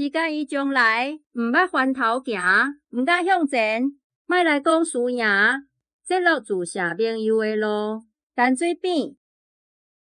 世间伊将来，毋捌翻头行，毋敢向前，莫来讲输赢，即落住写朋友诶路，陈水扁。